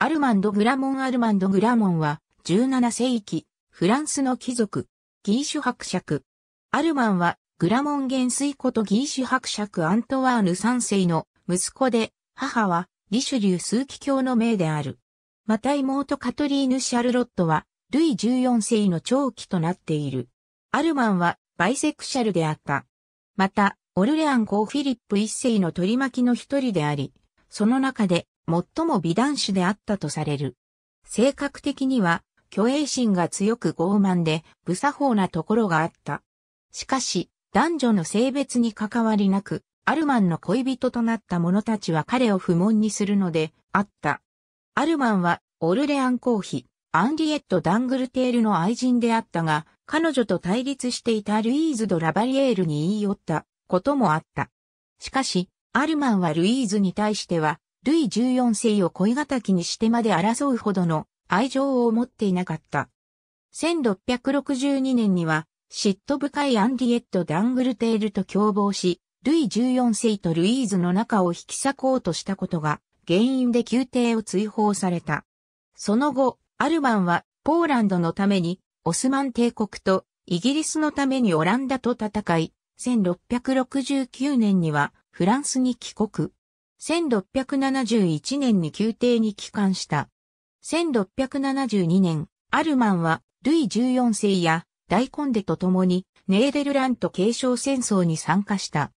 アルマンド・グラモン・アルマンド・グラモンは、17世紀、フランスの貴族、ギーシュ伯爵。アルマンは、グラモン元帥ことギーシュ伯爵アントワーヌ3世の息子で、母は、リシュリュー数奇教の名である。また妹カトリーヌ・シャルロットは、ルイ14世の長期となっている。アルマンは、バイセクシャルであった。また、オルレアン公フィリップ1世の取り巻きの一人であり、その中で最も美男子であったとされる。性格的には、虚栄心が強く傲慢で、無作法なところがあった。しかし、男女の性別に関わりなく、アルマンの恋人となった者たちは彼を不問にするので、あった。アルマンは、オルレアン公妃、アンリエット・ダングルテールの愛人であったが、彼女と対立していたルイーズ・ド・ラバリエールに言い寄ったこともあった。しかし、アルマンはルイーズに対しては、ルイ14世を恋敵にしてまで争うほどの愛情を持っていなかった。1662年には、嫉妬深いアンリエット・ダングルテールと共謀し、ルイ14世とルイーズの仲を引き裂こうとしたことが原因で宮廷を追放された。その後、アルバンはポーランドのためにオスマン帝国とイギリスのためにオランダと戦い、1669年にはフランスに帰国。1671年に宮廷に帰還した。1672年、アルマンは、ルイ14世や、大コンデと共に、ネーデルラント継承戦争に参加した。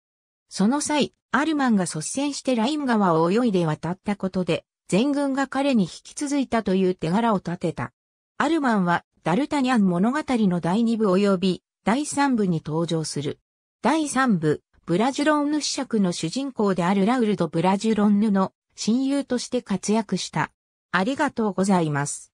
その際、アルマンが率先してライン川を泳いで渡ったことで、全軍が彼に引き続いたという手柄を立てた。アルマンは、ダルタニャン物語の第2部及び、第3部に登場する。第3部、ブラジュロンヌ子爵の主人公であるラウルド・ブラジュロンヌの親友として活躍した。ありがとうございます。